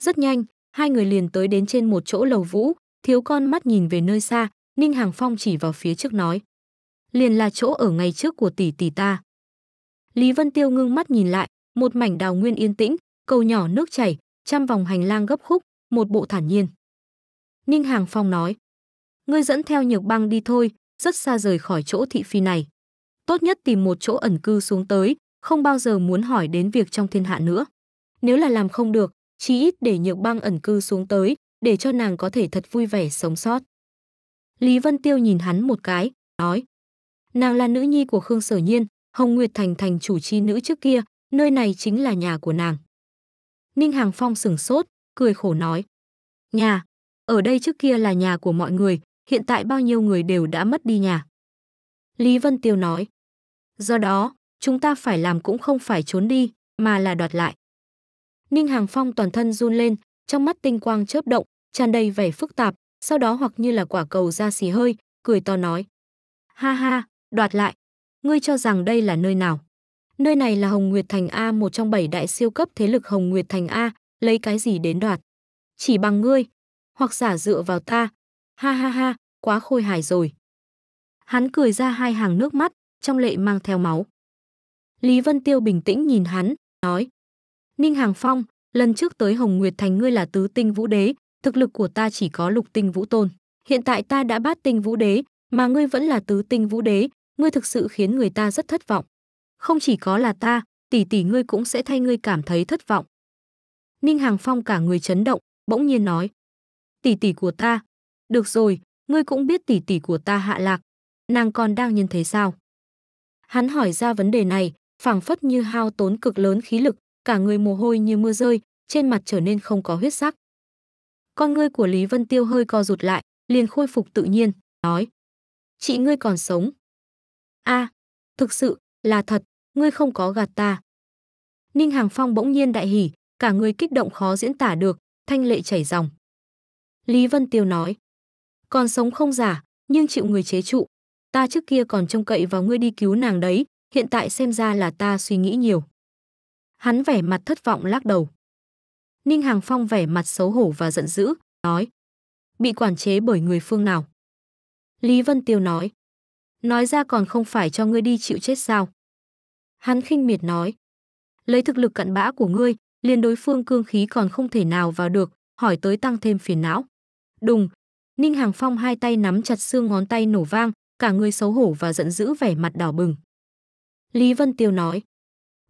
Rất nhanh, hai người liền tới đến trên một chỗ lầu vũ, thiếu con mắt nhìn về nơi xa, Ninh Hàng Phong chỉ vào phía trước nói. Liền là chỗ ở ngày trước của tỷ tỷ ta. Lý Vân Tiêu ngưng mắt nhìn lại, một mảnh đào nguyên yên tĩnh, cầu nhỏ nước chảy, trăm vòng hành lang gấp khúc, một bộ thản nhiên. Ninh Hàng Phong nói, ngươi dẫn theo nhược băng đi thôi, rất xa rời khỏi chỗ thị phi này. Tốt nhất tìm một chỗ ẩn cư xuống tới, không bao giờ muốn hỏi đến việc trong thiên hạ nữa. Nếu là làm không được, chí ít để nhượng băng ẩn cư xuống tới, để cho nàng có thể thật vui vẻ sống sót. Lý Vân Tiêu nhìn hắn một cái, nói. Nàng là nữ nhi của Khương Sở Nhiên, Hồng Nguyệt Thành thành chủ chi nữ trước kia, nơi này chính là nhà của nàng. Ninh Hàng Phong sửng sốt, cười khổ nói. Nhà, ở đây trước kia là nhà của mọi người, hiện tại bao nhiêu người đều đã mất đi nhà. Lý Vân Tiêu nói. Do đó, chúng ta phải làm cũng không phải trốn đi, mà là đoạt lại. Ninh Hàng Phong toàn thân run lên, trong mắt tinh quang chớp động, tràn đầy vẻ phức tạp, sau đó hoặc như là quả cầu ra xì hơi, cười to nói. Ha ha, đoạt lại. Ngươi cho rằng đây là nơi nào? Nơi này là Hồng Nguyệt Thành A một trong bảy đại siêu cấp thế lực Hồng Nguyệt Thành A, lấy cái gì đến đoạt? Chỉ bằng ngươi, hoặc giả dựa vào ta. Ha ha ha, quá khôi hài rồi. Hắn cười ra hai hàng nước mắt, trong lệ mang theo máu. Lý Vân Tiêu bình tĩnh nhìn hắn, nói, Ninh Hàng Phong, lần trước tới Hồng Nguyệt Thành ngươi là tứ tinh vũ đế, thực lực của ta chỉ có lục tinh vũ tôn. Hiện tại ta đã bát tinh vũ đế, mà ngươi vẫn là tứ tinh vũ đế, ngươi thực sự khiến người ta rất thất vọng. Không chỉ có là ta, tỷ tỷ ngươi cũng sẽ thay ngươi cảm thấy thất vọng. Ninh Hàng Phong cả người chấn động, bỗng nhiên nói. Tỷ tỷ của ta. Được rồi, ngươi cũng biết tỷ tỷ của ta hạ lạc. Nàng còn đang nhân thế sao? Hắn hỏi ra vấn đề này, phảng phất như hao tốn cực lớn khí lực, cả người mồ hôi như mưa rơi, trên mặt trở nên không có huyết sắc. Con ngươi của Lý Vân Tiêu hơi co rụt lại, liền khôi phục tự nhiên, nói. Chị ngươi còn sống. a à, thực sự, là thật, ngươi không có gạt ta. Ninh Hàng Phong bỗng nhiên đại hỉ, cả người kích động khó diễn tả được, thanh lệ chảy dòng Lý Vân Tiêu nói. Còn sống không giả, nhưng chịu người chế trụ. Ta trước kia còn trông cậy vào ngươi đi cứu nàng đấy, hiện tại xem ra là ta suy nghĩ nhiều. Hắn vẻ mặt thất vọng lắc đầu. Ninh Hàng Phong vẻ mặt xấu hổ và giận dữ, nói. Bị quản chế bởi người phương nào? Lý Vân Tiêu nói. Nói ra còn không phải cho ngươi đi chịu chết sao? Hắn khinh miệt nói. Lấy thực lực cặn bã của ngươi, liền đối phương cương khí còn không thể nào vào được, hỏi tới tăng thêm phiền não. Đùng, Ninh Hàng Phong hai tay nắm chặt xương ngón tay nổ vang, cả người xấu hổ và giận dữ vẻ mặt đỏ bừng. Lý Vân Tiêu nói,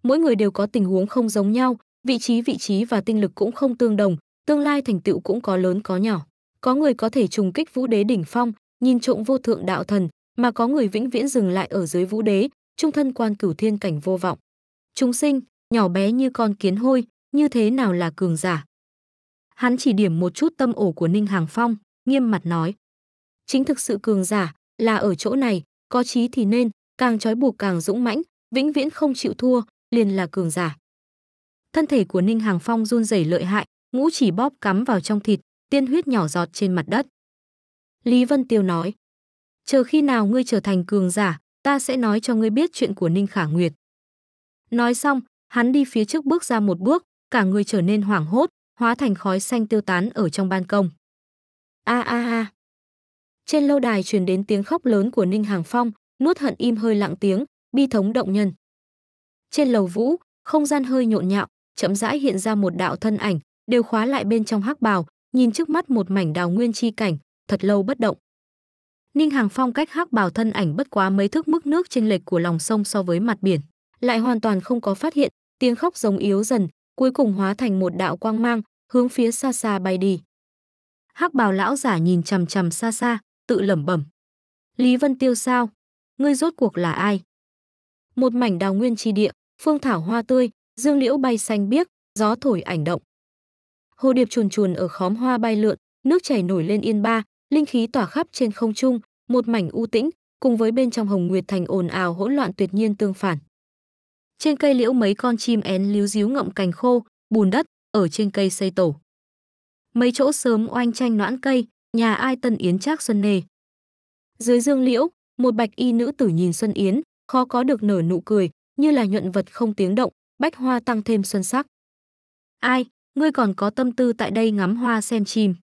mỗi người đều có tình huống không giống nhau, vị trí vị trí và tinh lực cũng không tương đồng, tương lai thành tựu cũng có lớn có nhỏ. Có người có thể trùng kích vũ đế đỉnh phong, nhìn trộm vô thượng đạo thần, mà có người vĩnh viễn dừng lại ở dưới vũ đế, trung thân quan cửu thiên cảnh vô vọng. Chúng sinh, nhỏ bé như con kiến hôi, như thế nào là cường giả? Hắn chỉ điểm một chút tâm ổ của Ninh Hàng Phong, nghiêm mặt nói. Chính thực sự cường giả là ở chỗ này, có trí thì nên, càng trói buộc càng dũng mãnh, vĩnh viễn không chịu thua, liền là cường giả. Thân thể của Ninh Hàng Phong run rẩy lợi hại, ngũ chỉ bóp cắm vào trong thịt, tiên huyết nhỏ giọt trên mặt đất. Lý Vân Tiêu nói, chờ khi nào ngươi trở thành cường giả, ta sẽ nói cho ngươi biết chuyện của Ninh Khả Nguyệt. Nói xong, hắn đi phía trước bước ra một bước, cả người trở nên hoảng hốt, hóa thành khói xanh tiêu tán ở trong ban công. A a a. Trên lâu đài truyền đến tiếng khóc lớn của Ninh Hàng Phong, nuốt hận im hơi lặng tiếng, bi thống động nhân. Trên lầu vũ, không gian hơi nhộn nhạo, chậm rãi hiện ra một đạo thân ảnh, đều khóa lại bên trong hắc bào, nhìn trước mắt một mảnh đào nguyên chi cảnh, thật lâu bất động. Ninh Hàng Phong cách hắc bào thân ảnh bất quá mấy thước mức nước trên lệch của lòng sông so với mặt biển, lại hoàn toàn không có phát hiện, tiếng khóc giống yếu dần, cuối cùng hóa thành một đạo quang mang, hướng phía xa xa bay đi. Hắc bào lão giả nhìn chằm chằm xa xa, tự lẩm bẩm. Lý Vân Tiêu sao? Ngươi rốt cuộc là ai? Một mảnh đào nguyên chi địa, phương thảo hoa tươi, dương liễu bay xanh biếc, gió thổi ảnh động. Hồ điệp chuồn chuồn ở khóm hoa bay lượn, nước chảy nổi lên yên ba, linh khí tỏa khắp trên không trung, một mảnh u tĩnh, cùng với bên trong Hồng Nguyệt Thành ồn ào hỗn loạn tuyệt nhiên tương phản. Trên cây liễu mấy con chim én líu díu ngậm cành khô, bùn đất, ở trên cây xây tổ. Mấy chỗ sớm oanh tranh noãn cây, nhà ai tân yến trác xuân nề. Dưới dương liễu, một bạch y nữ tử nhìn Xuân Yến, khó có được nở nụ cười, như là nhuận vật không tiếng động, bách hoa tăng thêm xuân sắc. Ai, ngươi còn có tâm tư tại đây ngắm hoa xem chim.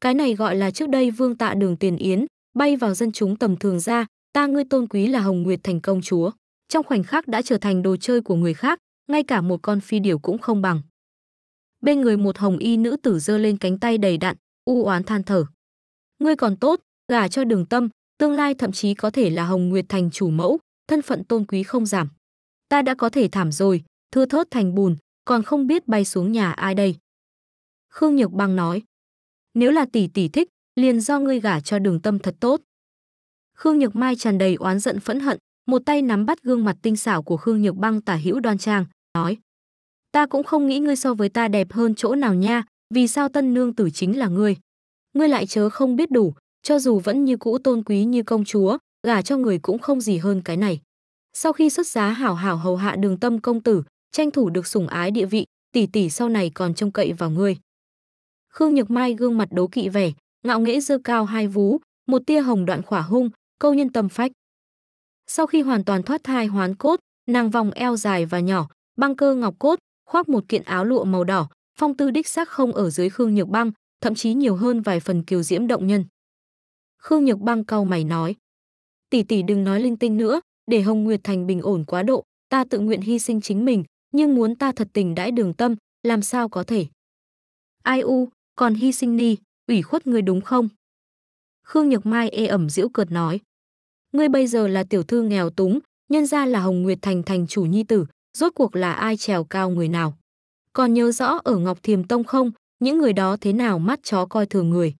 Cái này gọi là trước đây vương tạ đường tiền yến, bay vào dân chúng tầm thường ra, ta ngươi tôn quý là Hồng Nguyệt thành công chúa. Trong khoảnh khắc đã trở thành đồ chơi của người khác, ngay cả một con phi điểu cũng không bằng. Bên người một hồng y nữ tử giơ lên cánh tay đầy đạn, u oán than thở. Ngươi còn tốt, gả cho đường tâm, tương lai thậm chí có thể là Hồng Nguyệt thành chủ mẫu, thân phận tôn quý không giảm. Ta đã có thể thảm rồi, thưa thớt thành bùn, còn không biết bay xuống nhà ai đây. Khương Nhược Băng nói, nếu là tỷ tỷ thích, liền do ngươi gả cho đường tâm thật tốt. Khương Nhược Mai tràn đầy oán giận phẫn hận, một tay nắm bắt gương mặt tinh xảo của Khương Nhược Băng tả hữu đoan trang, nói. Ta cũng không nghĩ ngươi so với ta đẹp hơn chỗ nào nha, vì sao tân nương tử chính là ngươi. Ngươi lại chớ không biết đủ, cho dù vẫn như cũ tôn quý như công chúa, gả cho người cũng không gì hơn cái này. Sau khi xuất giá hảo hảo hầu hạ đường tâm công tử, tranh thủ được sủng ái địa vị, tỷ tỷ sau này còn trông cậy vào ngươi. Khương Nhược Mai gương mặt đố kỵ vẻ, ngạo nghễ dơ cao hai vú, một tia hồng đoạn khỏa hung, câu nhân tâm phách. Sau khi hoàn toàn thoát thai hoán cốt, nàng vòng eo dài và nhỏ, băng cơ ngọc cốt, khoác một kiện áo lụa màu đỏ, phong tư đích xác không ở dưới Khương Nhược Băng, thậm chí nhiều hơn vài phần kiều diễm động nhân. Khương Nhược Băng cau mày nói: "Tỷ tỷ đừng nói linh tinh nữa, để Hồng Nguyệt Thành bình ổn quá độ, ta tự nguyện hy sinh chính mình, nhưng muốn ta thật tình đãi đường tâm, làm sao có thể. Ai u, còn hy sinh đi, ủy khuất người đúng không? Khương Nhược Mai ê ẩm diễu cợt nói. Ngươi bây giờ là tiểu thư nghèo túng, nhân ra là Hồng Nguyệt Thành thành chủ nhi tử, rốt cuộc là ai trèo cao người nào. Còn nhớ rõ ở Ngọc Thiềm Tông không, những người đó thế nào mắt chó coi thường người.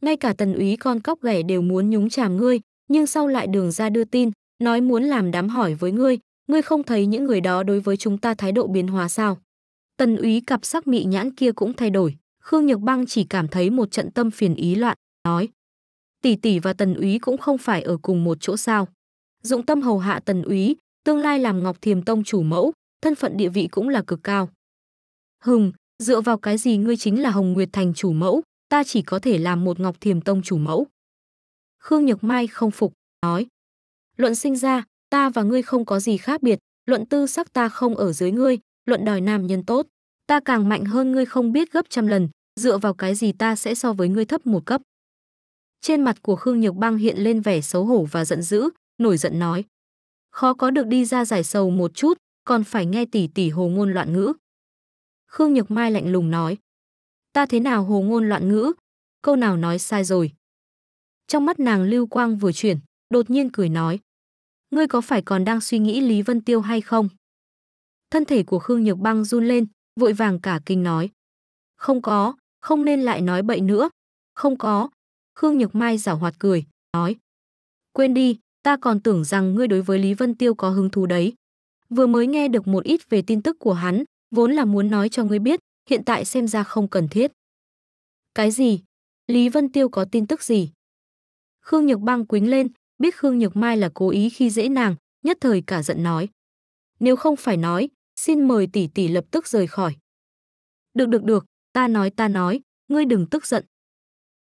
Ngay cả tần úy con cóc ghẻ đều muốn nhúng chàm ngươi, nhưng sau lại đường ra đưa tin, nói muốn làm đám hỏi với ngươi, ngươi không thấy những người đó đối với chúng ta thái độ biến hóa sao? Tần úy cặp sắc mị nhãn kia cũng thay đổi, Khương Nhược Băng chỉ cảm thấy một trận tâm phiền ý loạn, nói. Tỷ tỷ và tần úy cũng không phải ở cùng một chỗ sao. Dụng tâm hầu hạ tần úy, tương lai làm Ngọc Thiềm Tông chủ mẫu, thân phận địa vị cũng là cực cao. Hừng, dựa vào cái gì ngươi chính là Hồng Nguyệt Thành chủ mẫu, ta chỉ có thể làm một Ngọc Thiềm Tông chủ mẫu. Khương Nhược Mai không phục, nói. Luận sinh ra, ta và ngươi không có gì khác biệt, luận tư sắc ta không ở dưới ngươi, luận đòi nam nhân tốt. Ta càng mạnh hơn ngươi không biết gấp trăm lần, dựa vào cái gì ta sẽ so với ngươi thấp một cấp. Trên mặt của Khương Nhược băng hiện lên vẻ xấu hổ và giận dữ, nổi giận nói. Khó có được đi ra giải sầu một chút, còn phải nghe tỷ tỷ hồ ngôn loạn ngữ. Khương Nhược Mai lạnh lùng nói. Ta thế nào hồ ngôn loạn ngữ? Câu nào nói sai rồi? Trong mắt nàng lưu quang vừa chuyển, đột nhiên cười nói. Ngươi có phải còn đang suy nghĩ Lý Vân Tiêu hay không? Thân thể của Khương Nhược Băng run lên, vội vàng cả kinh nói. Không có, không nên lại nói bậy nữa. Không có. Khương Nhược Mai giảo hoạt cười, nói. Quên đi, ta còn tưởng rằng ngươi đối với Lý Vân Tiêu có hứng thú đấy. Vừa mới nghe được một ít về tin tức của hắn, vốn là muốn nói cho ngươi biết, hiện tại xem ra không cần thiết. Cái gì? Lý Vân Tiêu có tin tức gì? Khương Nhược Băng quính lên, biết Khương Nhược Mai là cố ý khi dễ nàng, nhất thời cả giận nói. Nếu không phải nói, xin mời tỷ tỷ lập tức rời khỏi. Được được được, ta nói ta nói, ngươi đừng tức giận.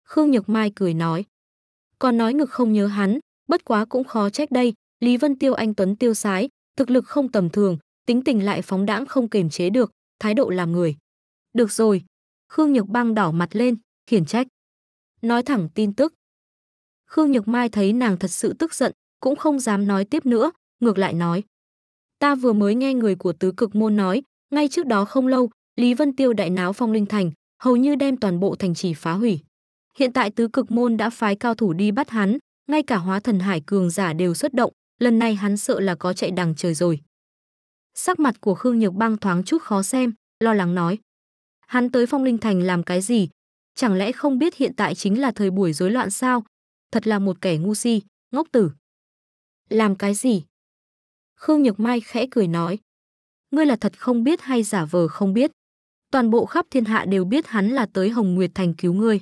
Khương Nhược Mai cười nói. Còn nói ngực không nhớ hắn, bất quá cũng khó trách đây, Lý Vân Tiêu anh Tuấn tiêu sái, thực lực không tầm thường, tính tình lại phóng đãng không kềm chế được, thái độ làm người. Được rồi, Khương Nhược băng đỏ mặt lên, khiển trách. Nói thẳng tin tức, Khương Nhược Mai thấy nàng thật sự tức giận, cũng không dám nói tiếp nữa, ngược lại nói. Ta vừa mới nghe người của tứ cực môn nói, ngay trước đó không lâu, Lý Vân Tiêu đại náo phong linh thành, hầu như đem toàn bộ thành trì phá hủy. Hiện tại tứ cực môn đã phái cao thủ đi bắt hắn, ngay cả hóa thần hải cường giả đều xuất động, lần này hắn sợ là có chạy đằng trời rồi. Sắc mặt của Khương Nhược băng thoáng chút khó xem, lo lắng nói. Hắn tới phong linh thành làm cái gì? Chẳng lẽ không biết hiện tại chính là thời buổi rối loạn sao? thật là một kẻ ngu si, ngốc tử. Làm cái gì? Khương Nhược Mai khẽ cười nói. Ngươi là thật không biết hay giả vờ không biết. Toàn bộ khắp thiên hạ đều biết hắn là tới Hồng Nguyệt Thành cứu ngươi.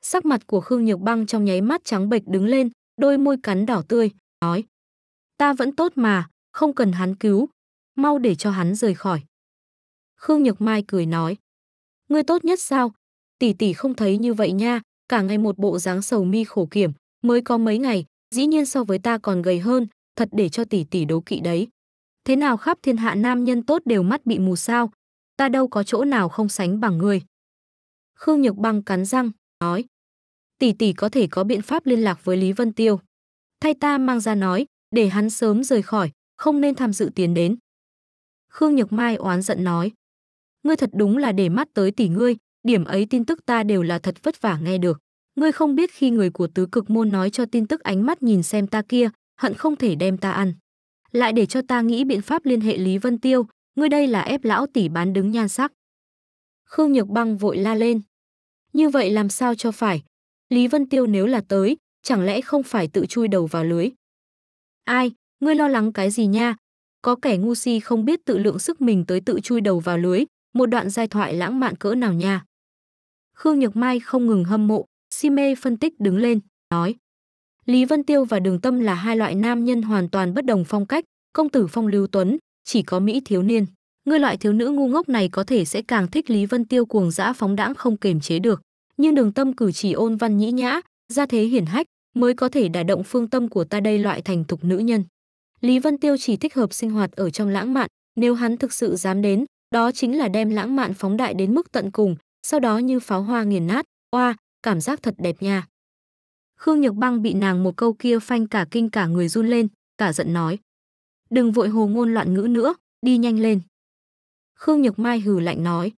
Sắc mặt của Khương Nhược Băng trong nháy mắt trắng bệch đứng lên, đôi môi cắn đỏ tươi, nói. Ta vẫn tốt mà, không cần hắn cứu, mau để cho hắn rời khỏi. Khương Nhược Mai cười nói. Ngươi tốt nhất sao? Tỷ tỷ không thấy như vậy nha, cả ngày một bộ dáng sầu mi khổ kiểm, mới có mấy ngày, dĩ nhiên so với ta còn gầy hơn, thật để cho tỷ tỷ đấu kỵ đấy. Thế nào khắp thiên hạ nam nhân tốt đều mắt bị mù sao, ta đâu có chỗ nào không sánh bằng người. Khương Nhược Băng cắn răng, nói. Tỷ tỷ có thể có biện pháp liên lạc với Lý Vân Tiêu. Thay ta mang ra nói, để hắn sớm rời khỏi, không nên tham dự tiến đến. Khương Nhược Mai oán giận nói. Ngươi thật đúng là để mắt tới tỷ ngươi, điểm ấy tin tức ta đều là thật vất vả nghe được ngươi không biết khi người của tứ cực môn nói cho tin tức ánh mắt nhìn xem ta kia, hận không thể đem ta ăn. Lại để cho ta nghĩ biện pháp liên hệ Lý Vân Tiêu, ngươi đây là ép lão tỷ bán đứng nhan sắc. Khương Nhược Băng vội la lên. Như vậy làm sao cho phải? Lý Vân Tiêu nếu là tới, chẳng lẽ không phải tự chui đầu vào lưới? Ai, ngươi lo lắng cái gì nha? Có kẻ ngu si không biết tự lượng sức mình tới tự chui đầu vào lưới, một đoạn giai thoại lãng mạn cỡ nào nha. Khương Nhược Mai không ngừng hâm mộ, si mê phân tích đứng lên, nói. Lý Vân Tiêu và Đường Tâm là hai loại nam nhân hoàn toàn bất đồng phong cách, công tử phong lưu tuấn, chỉ có Mỹ thiếu niên. người loại thiếu nữ ngu ngốc này có thể sẽ càng thích Lý Vân Tiêu cuồng dã phóng đãng không kềm chế được. Nhưng đường tâm cử chỉ ôn văn nhĩ nhã, ra thế hiển hách, mới có thể đả động phương tâm của ta đây loại thành thục nữ nhân. Lý Vân Tiêu chỉ thích hợp sinh hoạt ở trong lãng mạn, nếu hắn thực sự dám đến, đó chính là đem lãng mạn phóng đại đến mức tận cùng, sau đó như pháo hoa nghiền nát, oa, cảm giác thật đẹp nha. Khương Nhược Băng bị nàng một câu kia phanh cả kinh cả người run lên, cả giận nói. Đừng vội hồ ngôn loạn ngữ nữa, đi nhanh lên. Khương Nhược Mai hừ lạnh nói.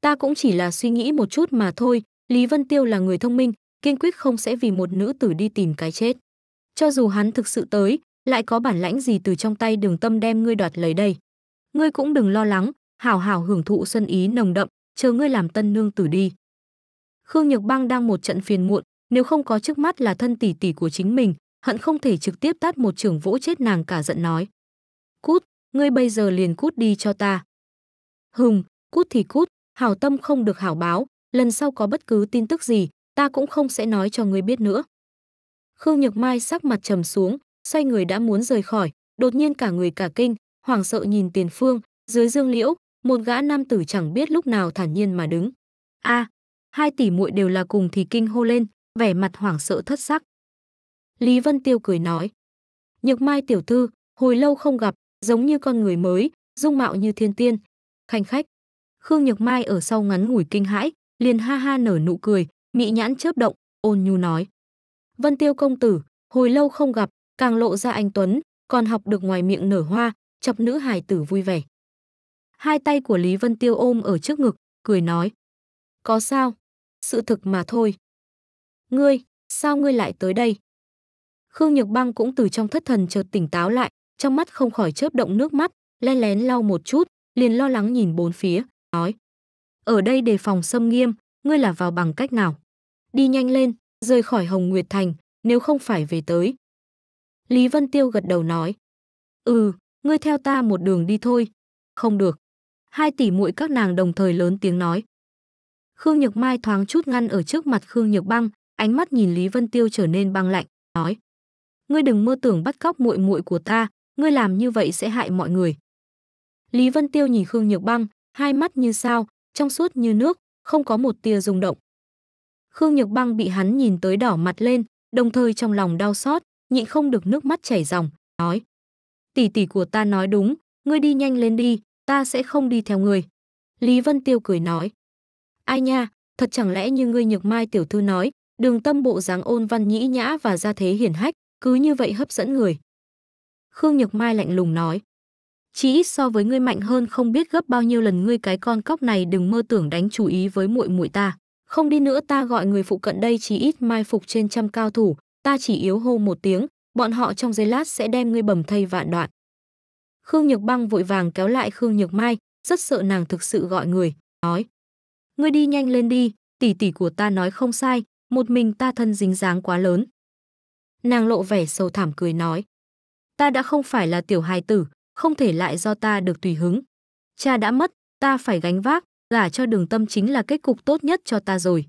Ta cũng chỉ là suy nghĩ một chút mà thôi, Lý Vân Tiêu là người thông minh, kiên quyết không sẽ vì một nữ tử đi tìm cái chết. Cho dù hắn thực sự tới, lại có bản lãnh gì từ trong tay đường tâm đem ngươi đoạt lấy đây. Ngươi cũng đừng lo lắng, hảo hảo hưởng thụ xuân ý nồng đậm, chờ ngươi làm tân nương tử đi. Khương Nhược Bang đang một trận phiền muộn, nếu không có trước mắt là thân tỷ tỷ của chính mình, hận không thể trực tiếp tát một trưởng vỗ chết nàng cả giận nói. Cút, ngươi bây giờ liền cút đi cho ta. Hùng, cút thì cút, hảo tâm không được hảo báo, lần sau có bất cứ tin tức gì, ta cũng không sẽ nói cho ngươi biết nữa. Khương Nhược Mai sắc mặt trầm xuống, xoay người đã muốn rời khỏi, đột nhiên cả người cả kinh, hoảng sợ nhìn tiền phương, dưới dương liễu, một gã nam tử chẳng biết lúc nào thản nhiên mà đứng. a à, hai tỷ muội đều là cùng thì kinh hô lên, vẻ mặt hoảng sợ thất sắc. Lý Vân Tiêu cười nói, Nhược Mai tiểu thư, hồi lâu không gặp, giống như con người mới, dung mạo như thiên tiên. Khanh khách, Khương Nhược Mai ở sau ngắn ngủi kinh hãi, liền ha ha nở nụ cười, mị nhãn chớp động, ôn nhu nói. Vân Tiêu công tử, hồi lâu không gặp, càng lộ ra anh Tuấn, còn học được ngoài miệng nở hoa, chọc nữ hài tử vui vẻ. Hai tay của Lý Vân Tiêu ôm ở trước ngực, cười nói. Có sao? sự thực mà thôi. Ngươi, sao ngươi lại tới đây? Khương Nhược Băng cũng từ trong thất thần chợt tỉnh táo lại, trong mắt không khỏi chớp động nước mắt, len lén lau một chút, liền lo lắng nhìn bốn phía, nói. Ở đây đề phòng xâm nghiêm, ngươi là vào bằng cách nào? Đi nhanh lên, rời khỏi Hồng Nguyệt Thành, nếu không phải về tới. Lý Vân Tiêu gật đầu nói. Ừ, ngươi theo ta một đường đi thôi. Không được. Hai tỷ muội các nàng đồng thời lớn tiếng nói. Khương Nhược Mai thoáng chút ngăn ở trước mặt Khương Nhược Băng, ánh mắt nhìn Lý Vân Tiêu trở nên băng lạnh, nói: "Ngươi đừng mơ tưởng bắt cóc muội muội của ta, ngươi làm như vậy sẽ hại mọi người." Lý Vân Tiêu nhìn Khương Nhược Băng, hai mắt như sao, trong suốt như nước, không có một tia rung động. Khương Nhược Băng bị hắn nhìn tới đỏ mặt lên, đồng thời trong lòng đau xót, nhịn không được nước mắt chảy ròng, nói: "Tỷ tỷ của ta nói đúng, ngươi đi nhanh lên đi, ta sẽ không đi theo ngươi." Lý Vân Tiêu cười nói: Ai nha, thật chẳng lẽ như ngươi nhược mai tiểu thư nói, đường tâm bộ dáng ôn văn nhĩ nhã và gia thế hiển hách, cứ như vậy hấp dẫn người. Khương Nhược Mai lạnh lùng nói, chỉ ít so với ngươi mạnh hơn không biết gấp bao nhiêu lần ngươi cái con cóc này đừng mơ tưởng đánh chú ý với muội muội ta. Không đi nữa ta gọi người phụ cận đây chỉ ít mai phục trên trăm cao thủ, ta chỉ yếu hô một tiếng, bọn họ trong giây lát sẽ đem ngươi bầm thây vạn đoạn. Khương Nhược Băng vội vàng kéo lại Khương Nhược Mai, rất sợ nàng thực sự gọi người, nói ngươi đi nhanh lên đi, tỷ tỷ của ta nói không sai, một mình ta thân dính dáng quá lớn. Nàng lộ vẻ sâu thảm cười nói, ta đã không phải là tiểu hài tử, không thể lại do ta được tùy hứng. Cha đã mất, ta phải gánh vác, gả cho đường tâm chính là kết cục tốt nhất cho ta rồi.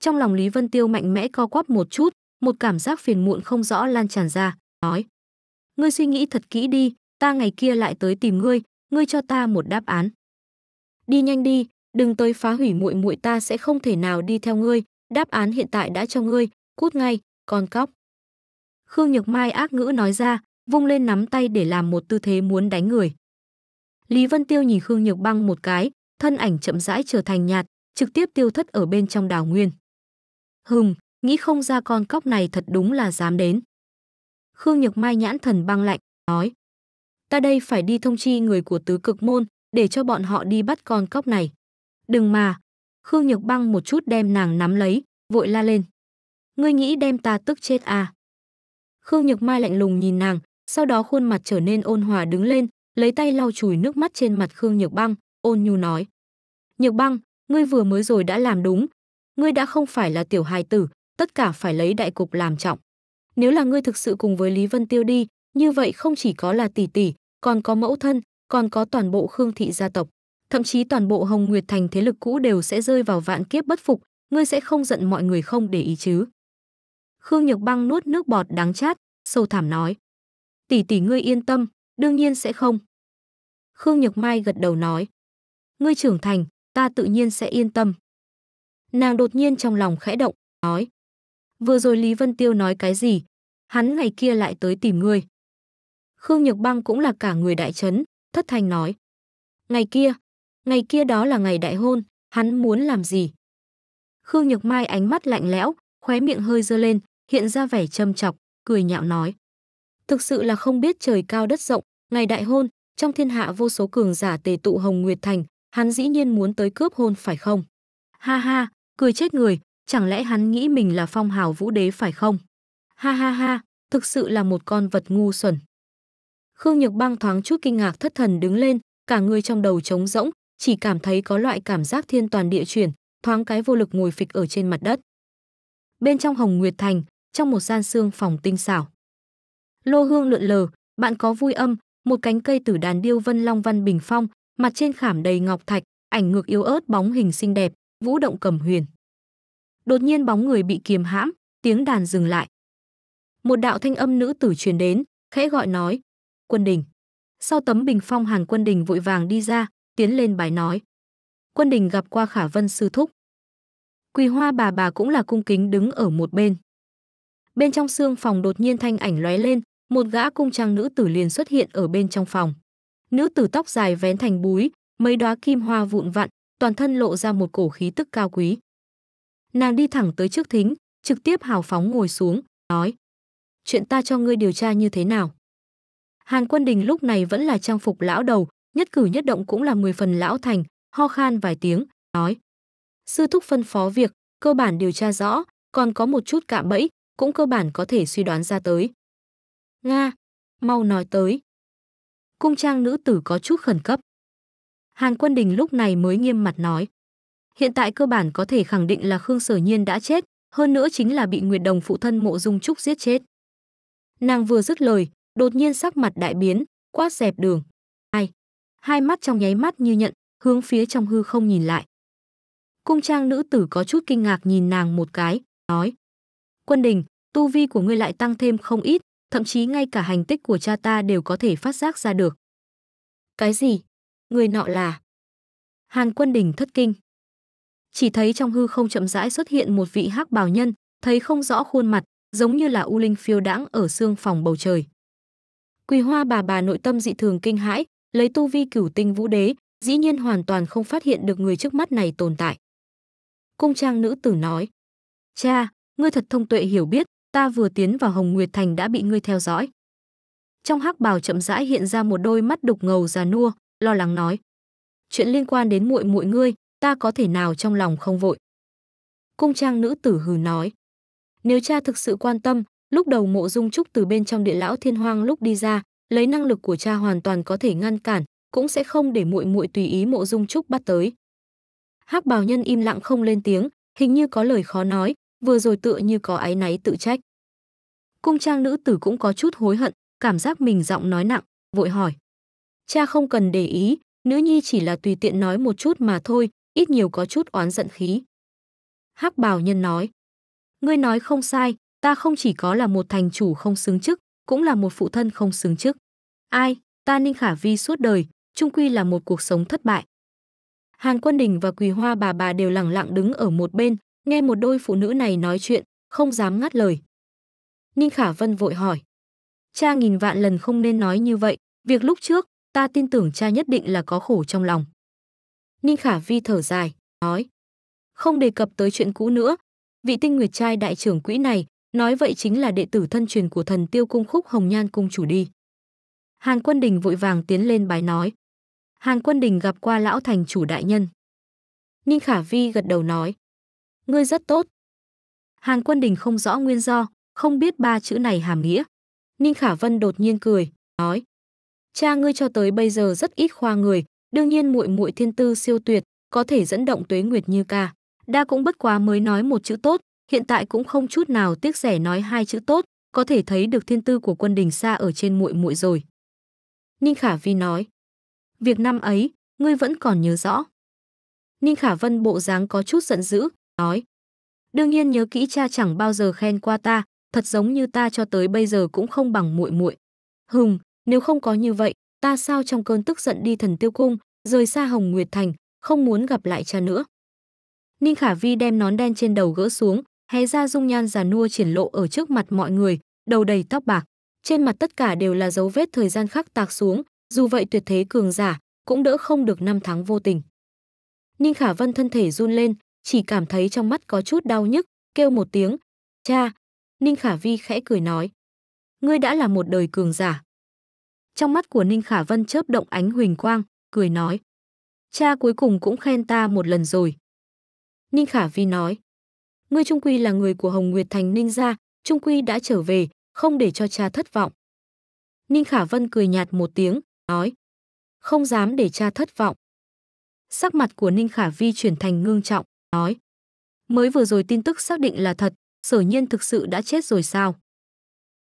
Trong lòng Lý Vân Tiêu mạnh mẽ co quắp một chút, một cảm giác phiền muộn không rõ lan tràn ra, nói. Ngươi suy nghĩ thật kỹ đi, ta ngày kia lại tới tìm ngươi, ngươi cho ta một đáp án. Đi nhanh đi, đừng tới phá hủy muội muội ta sẽ không thể nào đi theo ngươi, đáp án hiện tại đã cho ngươi, cút ngay, con cóc. Khương Nhược Mai ác ngữ nói ra, vung lên nắm tay để làm một tư thế muốn đánh người. Lý Vân Tiêu nhìn Khương Nhược Băng một cái, thân ảnh chậm rãi trở thành nhạt, trực tiếp tiêu thất ở bên trong đào nguyên. Hừm, nghĩ không ra con cóc này thật đúng là dám đến. Khương Nhược Mai nhãn thần băng lạnh, nói. Ta đây phải đi thông chi người của tứ cực môn, để cho bọn họ đi bắt con cóc này. Đừng mà. Khương Nhược Băng một chút đem nàng nắm lấy, vội la lên. Ngươi nghĩ đem ta tức chết à? Khương Nhược Mai lạnh lùng nhìn nàng, sau đó khuôn mặt trở nên ôn hòa đứng lên, lấy tay lau chùi nước mắt trên mặt Khương Nhược Băng, ôn nhu nói. Nhược Băng, ngươi vừa mới rồi đã làm đúng. Ngươi đã không phải là tiểu hài tử, tất cả phải lấy đại cục làm trọng. Nếu là ngươi thực sự cùng với Lý Vân Tiêu đi, như vậy không chỉ có là tỷ tỷ, còn có mẫu thân, còn có toàn bộ Khương thị gia tộc. Thậm chí toàn bộ Hồng Nguyệt Thành thế lực cũ đều sẽ rơi vào vạn kiếp bất phục, ngươi sẽ không giận mọi người không để ý chứ. Khương Nhược Băng nuốt nước bọt đáng chát, sâu thảm nói. Tỷ tỷ ngươi yên tâm, đương nhiên sẽ không. Khương Nhược Mai gật đầu nói. Ngươi trưởng thành, ta tự nhiên sẽ yên tâm. Nàng đột nhiên trong lòng khẽ động, nói. Vừa rồi Lý Vân Tiêu nói cái gì? Hắn ngày kia lại tới tìm ngươi. Khương Nhược Băng cũng là cả người đại chấn, thất thanh nói. Ngày kia, Ngày kia đó là ngày đại hôn, hắn muốn làm gì? Khương Nhược Mai ánh mắt lạnh lẽo, khóe miệng hơi dơ lên, hiện ra vẻ châm chọc, cười nhạo nói. Thực sự là không biết trời cao đất rộng, ngày đại hôn, trong thiên hạ vô số cường giả tề tụ Hồng Nguyệt Thành, hắn dĩ nhiên muốn tới cướp hôn phải không? Ha ha, cười chết người, chẳng lẽ hắn nghĩ mình là phong hào vũ đế phải không? Ha ha ha, thực sự là một con vật ngu xuẩn. Khương Nhược băng thoáng chút kinh ngạc thất thần đứng lên, cả người trong đầu trống rỗng, chỉ cảm thấy có loại cảm giác thiên toàn địa chuyển, thoáng cái vô lực ngồi phịch ở trên mặt đất. Bên trong Hồng Nguyệt Thành, trong một gian xương phòng tinh xảo. Lô hương lượn lờ, bạn có vui âm, một cánh cây tử đàn điêu vân long văn bình phong, mặt trên khảm đầy ngọc thạch, ảnh ngược yếu ớt bóng hình xinh đẹp, vũ động cầm huyền. Đột nhiên bóng người bị kiềm hãm, tiếng đàn dừng lại. Một đạo thanh âm nữ tử truyền đến, khẽ gọi nói, "Quân Đình." Sau tấm bình phong hàng Quân Đình vội vàng đi ra, tiến lên bài nói. Quân đình gặp qua Khả Vân sư thúc. Quỳ hoa bà bà cũng là cung kính đứng ở một bên. Bên trong xương phòng đột nhiên thanh ảnh lóe lên, một gã cung trang nữ tử liền xuất hiện ở bên trong phòng. Nữ tử tóc dài vén thành búi, mấy đóa kim hoa vụn vặn, toàn thân lộ ra một cổ khí tức cao quý. Nàng đi thẳng tới trước thính, trực tiếp hào phóng ngồi xuống, nói. Chuyện ta cho ngươi điều tra như thế nào? Hàn Quân Đình lúc này vẫn là trang phục lão đầu, nhất cử nhất động cũng là mười phần lão thành, ho khan vài tiếng, nói. Sư thúc phân phó việc, cơ bản điều tra rõ, còn có một chút cạm bẫy, cũng cơ bản có thể suy đoán ra tới. Nga, mau nói tới. Cung trang nữ tử có chút khẩn cấp. Hàn quân đình lúc này mới nghiêm mặt nói. Hiện tại cơ bản có thể khẳng định là Khương Sở Nhiên đã chết, hơn nữa chính là bị Nguyệt Đồng phụ thân mộ dung trúc giết chết. Nàng vừa dứt lời, đột nhiên sắc mặt đại biến, quát dẹp đường hai mắt trong nháy mắt như nhận, hướng phía trong hư không nhìn lại. Cung trang nữ tử có chút kinh ngạc nhìn nàng một cái, nói. Quân đình, tu vi của ngươi lại tăng thêm không ít, thậm chí ngay cả hành tích của cha ta đều có thể phát giác ra được. Cái gì? Người nọ là... Hàn quân đình thất kinh. Chỉ thấy trong hư không chậm rãi xuất hiện một vị hắc bào nhân, thấy không rõ khuôn mặt, giống như là u linh phiêu đãng ở xương phòng bầu trời. Quỳ hoa bà bà nội tâm dị thường kinh hãi, lấy tu vi cửu tinh vũ đế, dĩ nhiên hoàn toàn không phát hiện được người trước mắt này tồn tại. Cung trang nữ tử nói, cha, ngươi thật thông tuệ hiểu biết, ta vừa tiến vào Hồng Nguyệt Thành đã bị ngươi theo dõi. Trong hắc bào chậm rãi hiện ra một đôi mắt đục ngầu già nua, lo lắng nói, chuyện liên quan đến muội muội ngươi, ta có thể nào trong lòng không vội. Cung trang nữ tử hừ nói, nếu cha thực sự quan tâm, lúc đầu mộ dung trúc từ bên trong địa lão thiên hoang lúc đi ra lấy năng lực của cha hoàn toàn có thể ngăn cản, cũng sẽ không để muội muội tùy ý Mộ Dung Trúc bắt tới. Hắc bào Nhân im lặng không lên tiếng, hình như có lời khó nói, vừa rồi tựa như có áy náy tự trách. Cung trang nữ tử cũng có chút hối hận, cảm giác mình giọng nói nặng, vội hỏi. Cha không cần để ý, nữ nhi chỉ là tùy tiện nói một chút mà thôi, ít nhiều có chút oán giận khí. Hắc bào Nhân nói, ngươi nói không sai, ta không chỉ có là một thành chủ không xứng chức, cũng là một phụ thân không xứng chức. Ai, ta Ninh Khả Vi suốt đời, chung quy là một cuộc sống thất bại. Hàn Quân Đình và Quỳ Hoa bà bà đều lặng lặng đứng ở một bên, nghe một đôi phụ nữ này nói chuyện, không dám ngắt lời. Ninh Khả Vân vội hỏi. Cha nghìn vạn lần không nên nói như vậy, việc lúc trước, ta tin tưởng cha nhất định là có khổ trong lòng. Ninh Khả Vi thở dài, nói. Không đề cập tới chuyện cũ nữa, vị tinh nguyệt trai đại trưởng quỹ này nói vậy chính là đệ tử thân truyền của thần tiêu cung khúc hồng nhan cung chủ đi. Hàn Quân Đình vội vàng tiến lên bài nói. Hàn Quân Đình gặp qua lão thành chủ đại nhân. Ninh Khả Vi gật đầu nói. Ngươi rất tốt. Hàn Quân Đình không rõ nguyên do, không biết ba chữ này hàm nghĩa. Ninh Khả Vân đột nhiên cười, nói. Cha ngươi cho tới bây giờ rất ít khoa người, đương nhiên muội muội thiên tư siêu tuyệt, có thể dẫn động tuế nguyệt như ca. Đa cũng bất quá mới nói một chữ tốt, hiện tại cũng không chút nào tiếc rẻ nói hai chữ tốt, có thể thấy được thiên tư của quân đình xa ở trên muội muội rồi. Ninh Khả Vi nói, việc năm ấy, ngươi vẫn còn nhớ rõ. Ninh Khả Vân bộ dáng có chút giận dữ, nói, đương nhiên nhớ kỹ cha chẳng bao giờ khen qua ta, thật giống như ta cho tới bây giờ cũng không bằng muội muội. Hùng, nếu không có như vậy, ta sao trong cơn tức giận đi thần tiêu cung, rời xa Hồng Nguyệt Thành, không muốn gặp lại cha nữa. Ninh Khả Vi đem nón đen trên đầu gỡ xuống, hé ra dung nhan già nua triển lộ ở trước mặt mọi người, đầu đầy tóc bạc. Trên mặt tất cả đều là dấu vết thời gian khắc tạc xuống, dù vậy tuyệt thế cường giả, cũng đỡ không được năm tháng vô tình. Ninh Khả Vân thân thể run lên, chỉ cảm thấy trong mắt có chút đau nhức, kêu một tiếng, cha. Ninh Khả Vi khẽ cười nói, ngươi đã là một đời cường giả. Trong mắt của Ninh Khả Vân chớp động ánh huỳnh quang, cười nói, cha cuối cùng cũng khen ta một lần rồi. Ninh Khả Vi nói, ngươi trung quy là người của Hồng Nguyệt Thành Ninh gia, trung quy đã trở về, không để cho cha thất vọng. Ninh Khả Vân cười nhạt một tiếng, nói, không dám để cha thất vọng. Sắc mặt của Ninh Khả Vi chuyển thành ngương trọng, nói, mới vừa rồi tin tức xác định là thật, sở nhiên thực sự đã chết rồi sao?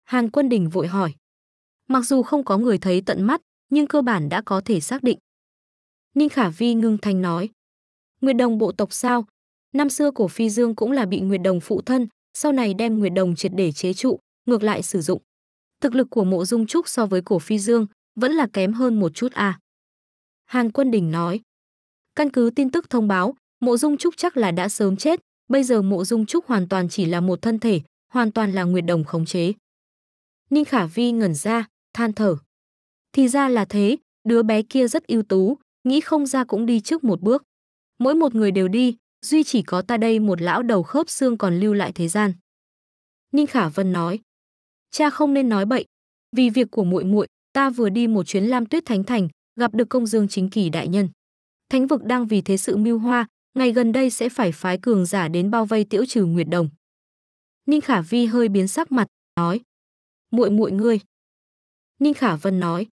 Hàn Quân Đình vội hỏi, mặc dù không có người thấy tận mắt, nhưng cơ bản đã có thể xác định. Ninh Khả Vi ngưng thanh nói, Nguyệt đồng bộ tộc sao, Năm xưa cổ phi dương cũng là bị Nguyệt Đồng phụ thân, sau này đem Nguyệt Đồng triệt để chế trụ, ngược lại sử dụng. Thực lực của mộ dung trúc so với cổ phi dương vẫn là kém hơn một chút à. Hàn Quân Đình nói. Căn cứ tin tức thông báo, mộ dung trúc chắc là đã sớm chết, bây giờ mộ dung trúc hoàn toàn chỉ là một thân thể, hoàn toàn là Nguyệt Đồng khống chế. Ninh Khả Vi ngẩn ra, than thở. Thì ra là thế, đứa bé kia rất ưu tú, nghĩ không ra cũng đi trước một bước. Mỗi một người đều đi, duy chỉ có ta đây một lão đầu khớp xương còn lưu lại thế gian. Ninh Khả Vân nói, cha không nên nói bậy, vì việc của muội muội, ta vừa đi một chuyến Lam Tuyết Thánh Thành, gặp được công dương chính kỳ đại nhân. Thánh vực đang vì thế sự mưu hoa, ngày gần đây sẽ phải phái cường giả đến bao vây tiễu trừ Nguyệt Đồng. Ninh Khả Vi hơi biến sắc mặt, nói: "Muội muội ngươi." Ninh Khả Vân nói: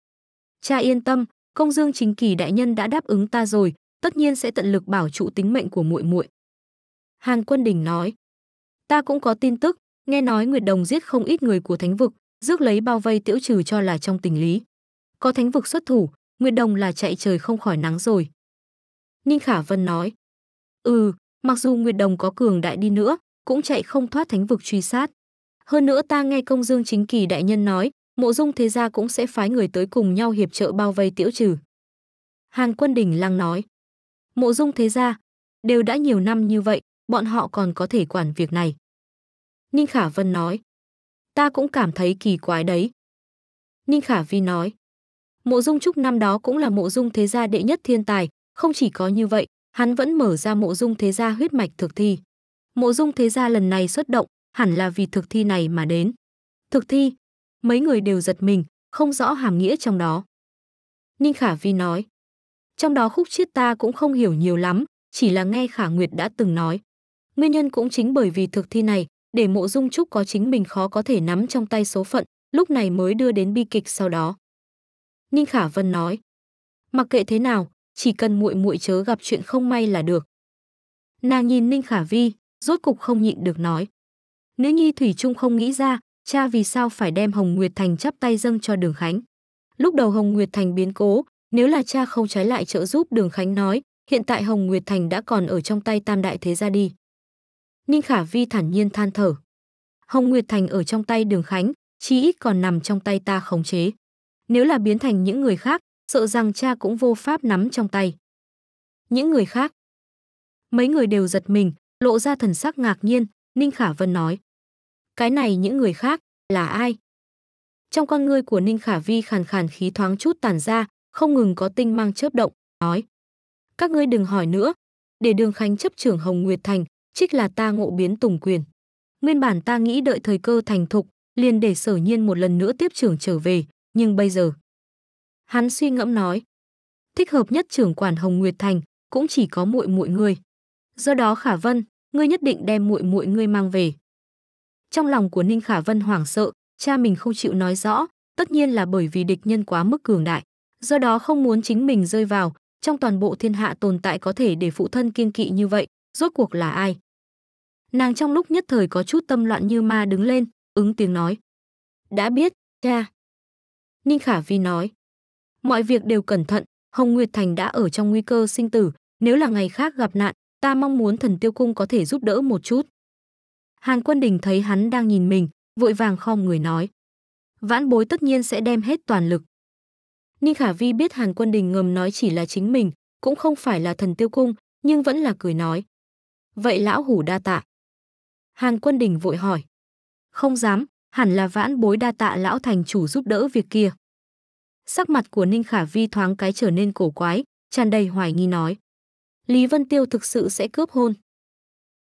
"Cha yên tâm, Công Dương Chính Kỳ đại nhân đã đáp ứng ta rồi, tất nhiên sẽ tận lực bảo trụ tính mệnh của muội muội. Hàn Quân Đình nói, ta cũng có tin tức, nghe nói Nguyệt Đồng giết không ít người của thánh vực, rước lấy bao vây tiễu trừ cho là trong tình lý. Có thánh vực xuất thủ, Nguyệt Đồng là chạy trời không khỏi nắng rồi. Ninh Khả Vân nói, ừ, mặc dù Nguyệt Đồng có cường đại đi nữa, cũng chạy không thoát thánh vực truy sát. Hơn nữa ta nghe công dương chính kỳ đại nhân nói, mộ dung thế gia cũng sẽ phái người tới cùng nhau hiệp trợ bao vây tiễu trừ. Hàn quân đình lăng nói, mộ dung thế gia đều đã nhiều năm như vậy bọn họ còn có thể quản việc này ninh khả vân nói ta cũng cảm thấy kỳ quái đấy ninh khả vi nói mộ dung trúc năm đó cũng là mộ dung thế gia đệ nhất thiên tài không chỉ có như vậy hắn vẫn mở ra mộ dung thế gia huyết mạch thực thi mộ dung thế gia lần này xuất động hẳn là vì thực thi này mà đến thực thi mấy người đều giật mình không rõ hàm nghĩa trong đó ninh khả vi nói trong đó khúc chiết ta cũng không hiểu nhiều lắm, chỉ là nghe Khả Nguyệt đã từng nói. Nguyên nhân cũng chính bởi vì thực thi này, để mộ dung trúc có chính mình khó có thể nắm trong tay số phận, lúc này mới đưa đến bi kịch sau đó. Ninh Khả Vân nói, mặc kệ thế nào, chỉ cần muội muội chớ gặp chuyện không may là được. Nàng nhìn Ninh Khả Vi, rốt cục không nhịn được nói. nếu nhi Thủy Trung không nghĩ ra, cha vì sao phải đem Hồng Nguyệt Thành chắp tay dâng cho Đường Khánh. Lúc đầu Hồng Nguyệt Thành biến cố, nếu là cha không trái lại trợ giúp Đường Khánh nói, hiện tại Hồng Nguyệt Thành đã còn ở trong tay Tam Đại Thế Gia đi. Ninh Khả Vi thản nhiên than thở. Hồng Nguyệt Thành ở trong tay Đường Khánh, chí ít còn nằm trong tay ta khống chế. Nếu là biến thành những người khác, sợ rằng cha cũng vô pháp nắm trong tay. Những người khác. Mấy người đều giật mình, lộ ra thần sắc ngạc nhiên, Ninh Khả Vân nói. Cái này những người khác, là ai? Trong con ngươi của Ninh Khả Vi khàn khàn khí thoáng chút tản ra, không ngừng có tinh mang chớp động, nói. Các ngươi đừng hỏi nữa, để Đường Khánh chấp trưởng Hồng Nguyệt Thành, trích là ta ngộ biến tùng quyền. Nguyên bản ta nghĩ đợi thời cơ thành thục, liền để sở nhiên một lần nữa tiếp trưởng trở về, nhưng bây giờ... Hắn suy ngẫm nói, thích hợp nhất trưởng quản Hồng Nguyệt Thành cũng chỉ có muội muội ngươi. Do đó Khả Vân, ngươi nhất định đem muội muội ngươi mang về. Trong lòng của Ninh Khả Vân hoảng sợ, cha mình không chịu nói rõ, tất nhiên là bởi vì địch nhân quá mức cường đại do đó không muốn chính mình rơi vào, trong toàn bộ thiên hạ tồn tại có thể để phụ thân kiên kỵ như vậy, rốt cuộc là ai. Nàng trong lúc nhất thời có chút tâm loạn như ma đứng lên, ứng tiếng nói. Đã biết, cha. Ninh Khả Vi nói. Mọi việc đều cẩn thận, Hồng Nguyệt Thành đã ở trong nguy cơ sinh tử, nếu là ngày khác gặp nạn, ta mong muốn thần tiêu cung có thể giúp đỡ một chút. Hàn Quân Đình thấy hắn đang nhìn mình, vội vàng khom người nói. Vãn bối tất nhiên sẽ đem hết toàn lực. Ninh Khả Vi biết Hàn Quân Đình ngầm nói chỉ là chính mình, cũng không phải là thần tiêu cung, nhưng vẫn là cười nói. Vậy lão hủ đa tạ. Hàn Quân Đình vội hỏi. Không dám, hẳn là vãn bối đa tạ lão thành chủ giúp đỡ việc kia. Sắc mặt của Ninh Khả Vi thoáng cái trở nên cổ quái, tràn đầy hoài nghi nói. Lý Vân Tiêu thực sự sẽ cướp hôn.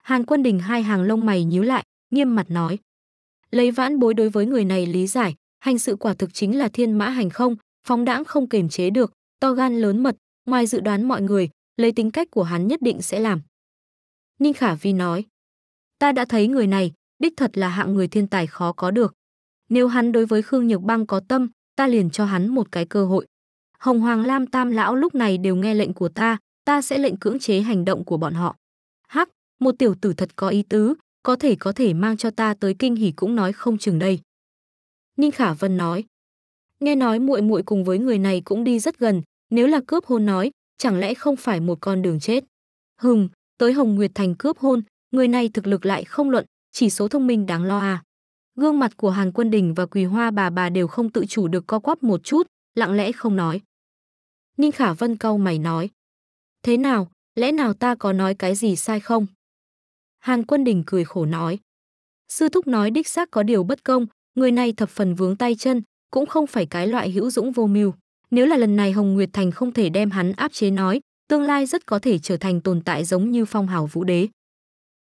Hàn Quân Đình hai hàng lông mày nhíu lại, nghiêm mặt nói. Lấy vãn bối đối với người này lý giải, hành sự quả thực chính là thiên mã hành không, phóng đãng không kềm chế được, to gan lớn mật, ngoài dự đoán mọi người, lấy tính cách của hắn nhất định sẽ làm. Ninh Khả Vi nói, ta đã thấy người này, đích thật là hạng người thiên tài khó có được. Nếu hắn đối với Khương Nhược băng có tâm, ta liền cho hắn một cái cơ hội. Hồng Hoàng Lam Tam Lão lúc này đều nghe lệnh của ta, ta sẽ lệnh cưỡng chế hành động của bọn họ. Hắc, một tiểu tử thật có ý tứ, có thể có thể mang cho ta tới kinh hỉ cũng nói không chừng đây. Ninh Khả Vân nói, nghe nói muội muội cùng với người này cũng đi rất gần, nếu là cướp hôn nói, chẳng lẽ không phải một con đường chết. Hừm, tới Hồng Nguyệt Thành cướp hôn, người này thực lực lại không luận, chỉ số thông minh đáng lo à. Gương mặt của Hàn Quân Đình và Quỳ Hoa bà bà đều không tự chủ được co quắp một chút, lặng lẽ không nói. Ninh Khả Vân cau mày nói. Thế nào, lẽ nào ta có nói cái gì sai không? Hàn Quân Đình cười khổ nói. Sư Thúc nói đích xác có điều bất công, người này thập phần vướng tay chân, cũng không phải cái loại hữu dũng vô mưu. Nếu là lần này Hồng Nguyệt Thành không thể đem hắn áp chế nói, tương lai rất có thể trở thành tồn tại giống như Phong Hào Vũ Đế.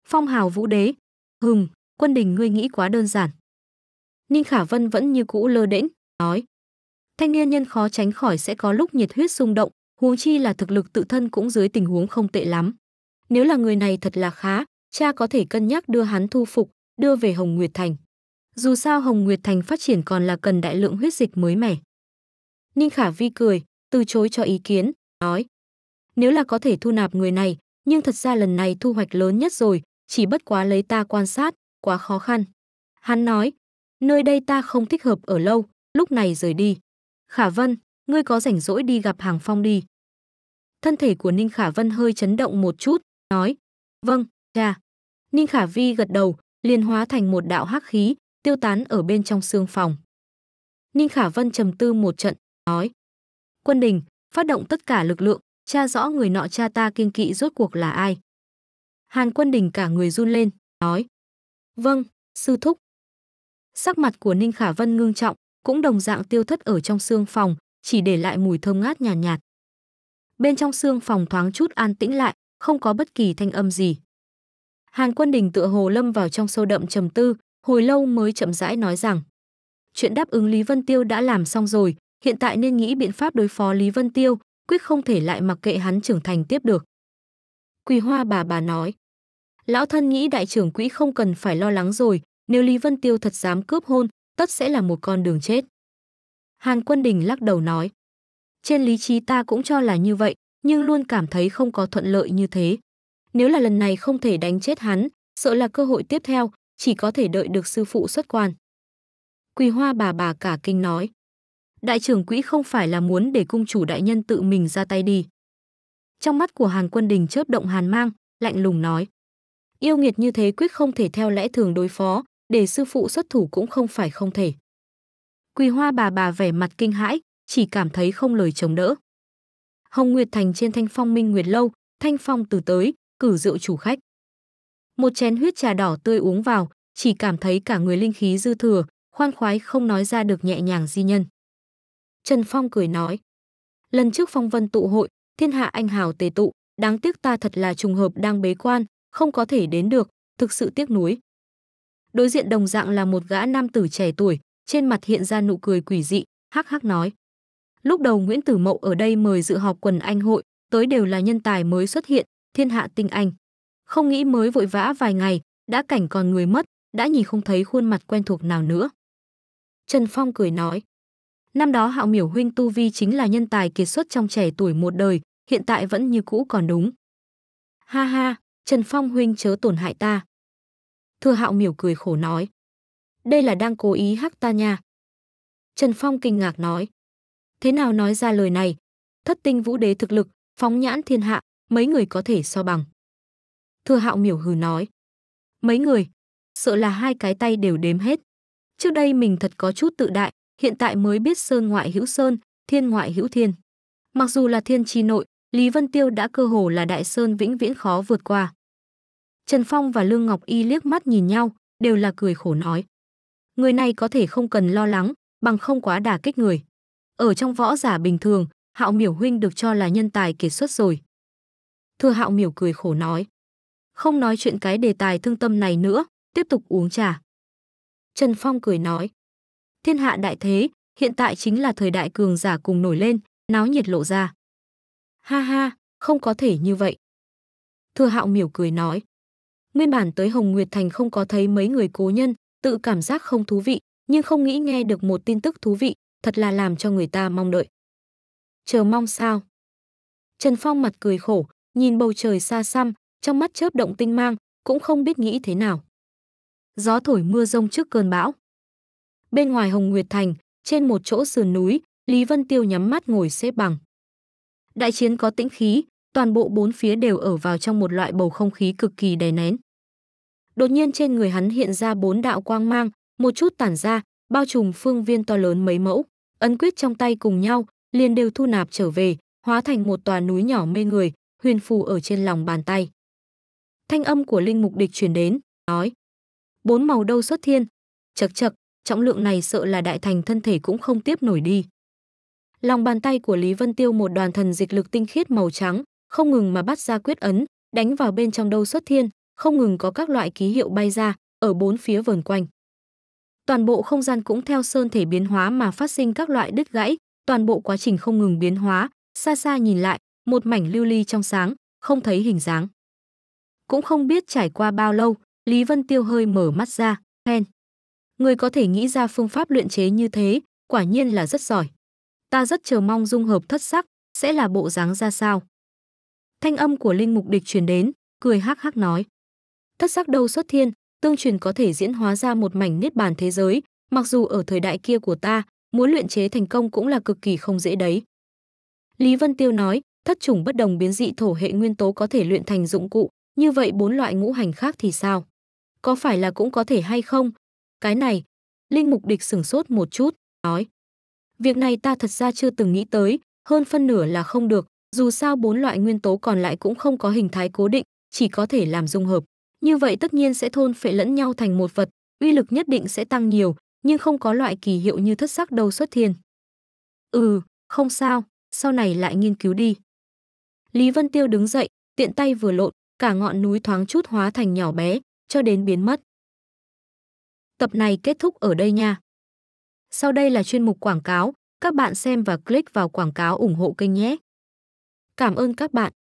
Phong Hào Vũ Đế? Hừm, quân đình ngươi nghĩ quá đơn giản. Ninh Khả Vân vẫn như cũ lơ đễnh, nói. Thanh niên nhân khó tránh khỏi sẽ có lúc nhiệt huyết xung động, huống chi là thực lực tự thân cũng dưới tình huống không tệ lắm. Nếu là người này thật là khá, cha có thể cân nhắc đưa hắn thu phục, đưa về Hồng Nguyệt Thành. Dù sao Hồng Nguyệt Thành phát triển còn là cần đại lượng huyết dịch mới mẻ. Ninh Khả Vi cười, từ chối cho ý kiến, nói. Nếu là có thể thu nạp người này, nhưng thật ra lần này thu hoạch lớn nhất rồi, chỉ bất quá lấy ta quan sát, quá khó khăn. Hắn nói, nơi đây ta không thích hợp ở lâu, lúc này rời đi. Khả Vân, ngươi có rảnh rỗi đi gặp Hàng Phong đi. Thân thể của Ninh Khả Vân hơi chấn động một chút, nói, vâng, cha. Ninh Khả Vi gật đầu, liền hóa thành một đạo hắc khí, tiêu tán ở bên trong xương phòng. Ninh Khả Vân trầm tư một trận, nói. Quân đình, phát động tất cả lực lượng, tra rõ người nọ cha ta kiên kỵ rốt cuộc là ai. Hàn quân đình cả người run lên, nói. Vâng, sư thúc. Sắc mặt của Ninh Khả Vân ngưng trọng, cũng đồng dạng tiêu thất ở trong xương phòng, chỉ để lại mùi thơm ngát nhàn nhạt, nhạt. Bên trong xương phòng thoáng chút an tĩnh lại, không có bất kỳ thanh âm gì. Hàn Quân Đình tựa hồ lâm vào trong sâu đậm trầm tư, hồi lâu mới chậm rãi nói rằng chuyện đáp ứng Lý Vân Tiêu đã làm xong rồi, hiện tại nên nghĩ biện pháp đối phó Lý Vân Tiêu, quyết không thể lại mặc kệ hắn trưởng thành tiếp được. Quỳ Hoa bà bà nói, lão thân nghĩ đại trưởng quỹ không cần phải lo lắng rồi, nếu Lý Vân Tiêu thật dám cướp hôn, tất sẽ là một con đường chết. Hàn Quân Đình lắc đầu nói, trên lý trí ta cũng cho là như vậy, nhưng luôn cảm thấy không có thuận lợi như thế. Nếu là lần này không thể đánh chết hắn, sợ là cơ hội tiếp theo, chỉ có thể đợi được sư phụ xuất quan. Quỳ hoa bà bà cả kinh nói. Đại trưởng quỹ không phải là muốn để cung chủ đại nhân tự mình ra tay đi. Trong mắt của Hàn Quân Đình chớp động hàn mang, lạnh lùng nói. Yêu nghiệt như thế quyết không thể theo lẽ thường đối phó, để sư phụ xuất thủ cũng không phải không thể. Quỳ hoa bà bà vẻ mặt kinh hãi, chỉ cảm thấy không lời chống đỡ. Hồng Nguyệt Thành trên thanh phong minh nguyệt lâu, thanh phong từ tới, cử rượu chủ khách. Một chén huyết trà đỏ tươi uống vào, chỉ cảm thấy cả người linh khí dư thừa, khoan khoái không nói ra được nhẹ nhàng di nhân. Trần Phong cười nói, lần trước phong vân tụ hội, thiên hạ anh hào tề tụ, đáng tiếc ta thật là trùng hợp đang bế quan, không có thể đến được, thực sự tiếc nuối. Đối diện đồng dạng là một gã nam tử trẻ tuổi, trên mặt hiện ra nụ cười quỷ dị, hắc hắc nói. Lúc đầu Nguyễn Tử Mậu ở đây mời dự họp quần anh hội, tới đều là nhân tài mới xuất hiện, thiên hạ tinh anh không nghĩ mới vội vã vài ngày, đã cảnh còn người mất, đã nhìn không thấy khuôn mặt quen thuộc nào nữa. Trần Phong cười nói, năm đó Hạo Miểu huynh tu vi chính là nhân tài kiệt xuất trong trẻ tuổi một đời, hiện tại vẫn như cũ còn đúng. Ha ha, Trần Phong huynh chớ tổn hại ta. Thưa Hạo Miểu cười khổ nói, đây là đang cố ý hắc ta nha. Trần Phong kinh ngạc nói, thế nào nói ra lời này, thất tinh vũ đế thực lực, phóng nhãn thiên hạ, mấy người có thể so bằng. Thừa Hạo miểu hừ nói. Mấy người, sợ là hai cái tay đều đếm hết. Trước đây mình thật có chút tự đại, hiện tại mới biết sơn ngoại hữu sơn, thiên ngoại hữu thiên. Mặc dù là thiên chi nội, Lý Vân Tiêu đã cơ hồ là đại sơn vĩnh viễn khó vượt qua. Trần Phong và Lương Ngọc Y liếc mắt nhìn nhau, đều là cười khổ nói. Người này có thể không cần lo lắng, bằng không quá đả kích người. Ở trong võ giả bình thường, Hạo Miểu Huynh được cho là nhân tài kiệt xuất rồi. Thưa Hạo Miểu cười khổ nói không nói chuyện cái đề tài thương tâm này nữa, tiếp tục uống trà. Trần Phong cười nói, thiên hạ đại thế, hiện tại chính là thời đại cường giả cùng nổi lên, náo nhiệt lộ ra. Ha ha, không có thể như vậy. Thừa hạo mỉu cười nói, nguyên bản tới Hồng Nguyệt Thành không có thấy mấy người cố nhân, tự cảm giác không thú vị, nhưng không nghĩ nghe được một tin tức thú vị, thật là làm cho người ta mong đợi. Chờ mong sao? Trần Phong mặt cười khổ, nhìn bầu trời xa xăm, trong mắt chớp động tinh mang, cũng không biết nghĩ thế nào. Gió thổi mưa rông trước cơn bão. Bên ngoài Hồng Nguyệt Thành, trên một chỗ sườn núi, Lý Vân Tiêu nhắm mắt ngồi xếp bằng. Đại chiến có tĩnh khí, toàn bộ bốn phía đều ở vào trong một loại bầu không khí cực kỳ đè nén. Đột nhiên trên người hắn hiện ra bốn đạo quang mang, một chút tản ra, bao trùm phương viên to lớn mấy mẫu, ấn quyết trong tay cùng nhau, liền đều thu nạp trở về, hóa thành một tòa núi nhỏ mê người, huyền phù ở trên lòng bàn tay thanh âm của linh mục địch truyền đến, nói. Bốn màu đâu xuất thiên, chật chật, trọng lượng này sợ là đại thành thân thể cũng không tiếp nổi đi. Lòng bàn tay của Lý Vân Tiêu một đoàn thần dịch lực tinh khiết màu trắng, không ngừng mà bắt ra quyết ấn, đánh vào bên trong đâu xuất thiên, không ngừng có các loại ký hiệu bay ra, ở bốn phía vờn quanh. Toàn bộ không gian cũng theo sơn thể biến hóa mà phát sinh các loại đứt gãy, toàn bộ quá trình không ngừng biến hóa, xa xa nhìn lại, một mảnh lưu ly trong sáng, không thấy hình dáng. Cũng không biết trải qua bao lâu, Lý Vân Tiêu hơi mở mắt ra, khen. Người có thể nghĩ ra phương pháp luyện chế như thế, quả nhiên là rất giỏi. Ta rất chờ mong dung hợp thất sắc, sẽ là bộ dáng ra sao. Thanh âm của Linh Mục Địch truyền đến, cười hắc hắc nói. Thất sắc đâu xuất thiên, tương truyền có thể diễn hóa ra một mảnh niết bàn thế giới, mặc dù ở thời đại kia của ta, muốn luyện chế thành công cũng là cực kỳ không dễ đấy. Lý Vân Tiêu nói, thất chủng bất đồng biến dị thổ hệ nguyên tố có thể luyện thành dụng cụ, như vậy bốn loại ngũ hành khác thì sao? Có phải là cũng có thể hay không? Cái này, Linh Mục Địch sửng sốt một chút, nói. Việc này ta thật ra chưa từng nghĩ tới, hơn phân nửa là không được, dù sao bốn loại nguyên tố còn lại cũng không có hình thái cố định, chỉ có thể làm dung hợp. Như vậy tất nhiên sẽ thôn phệ lẫn nhau thành một vật, uy lực nhất định sẽ tăng nhiều, nhưng không có loại kỳ hiệu như thất sắc đầu xuất thiên. Ừ, không sao, sau này lại nghiên cứu đi. Lý Vân Tiêu đứng dậy, tiện tay vừa lộn, cả ngọn núi thoáng chút hóa thành nhỏ bé, cho đến biến mất. Tập này kết thúc ở đây nha. Sau đây là chuyên mục quảng cáo, các bạn xem và click vào quảng cáo ủng hộ kênh nhé. Cảm ơn các bạn.